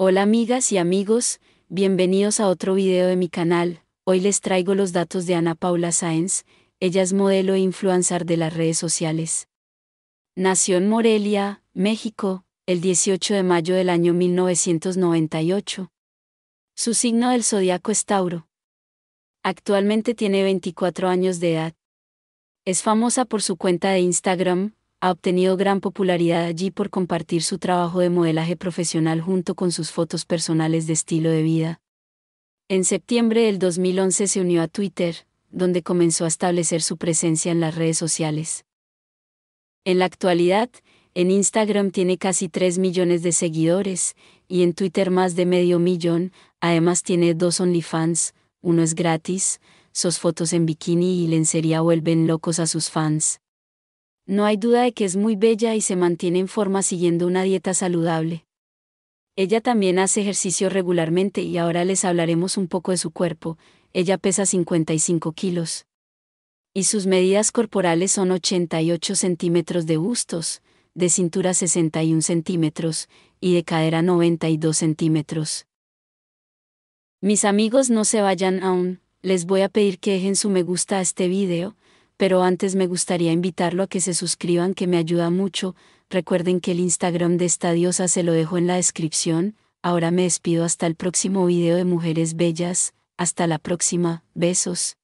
Hola amigas y amigos, bienvenidos a otro video de mi canal. Hoy les traigo los datos de Ana Paula Sáenz, ella es modelo e influencer de las redes sociales. Nació en Morelia, México, el 18 de mayo del año 1998. Su signo del zodiaco es Tauro. Actualmente tiene 24 años de edad. Es famosa por su cuenta de Instagram, ha obtenido gran popularidad allí por compartir su trabajo de modelaje profesional junto con sus fotos personales de estilo de vida. En septiembre del 2011 se unió a Twitter, donde comenzó a establecer su presencia en las redes sociales. En la actualidad, en Instagram tiene casi 3 millones de seguidores, y en Twitter más de medio millón, además tiene dos OnlyFans, uno es gratis, sus fotos en bikini y lencería vuelven locos a sus fans. No hay duda de que es muy bella y se mantiene en forma siguiendo una dieta saludable. Ella también hace ejercicio regularmente y ahora les hablaremos un poco de su cuerpo. Ella pesa 55 kilos. Y sus medidas corporales son 88 centímetros de bustos, de cintura 61 centímetros y de cadera 92 centímetros. Mis amigos no se vayan aún, les voy a pedir que dejen su me gusta a este video, pero antes me gustaría invitarlo a que se suscriban que me ayuda mucho, recuerden que el Instagram de esta diosa se lo dejo en la descripción, ahora me despido hasta el próximo video de Mujeres Bellas, hasta la próxima, besos.